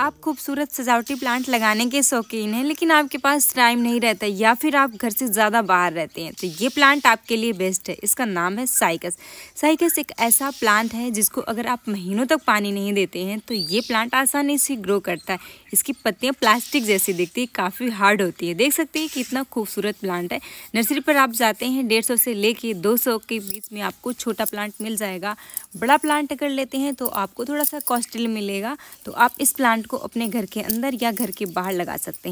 आप खूबसूरत सजावटी प्लांट लगाने के शौकीन हैं लेकिन आपके पास टाइम नहीं रहता या फिर आप घर से ज़्यादा बाहर रहते हैं तो ये प्लांट आपके लिए बेस्ट है इसका नाम है साइकस साइकस एक ऐसा प्लांट है जिसको अगर आप महीनों तक पानी नहीं देते हैं तो ये प्लांट आसानी से ग्रो करता है इसकी पत्तियाँ प्लास्टिक जैसी दिखती है काफ़ी हार्ड होती है देख सकते हैं कि इतना खूबसूरत प्लांट है नर्सरी पर आप जाते हैं डेढ़ से ले कर के बीच में आपको छोटा प्लांट मिल जाएगा बड़ा प्लांट अगर लेते हैं तो आपको थोड़ा सा कॉस्टली मिलेगा तो आप इस प्लांट प्लांट को अपने घर के अंदर या घर के बाहर लगा सकते हैं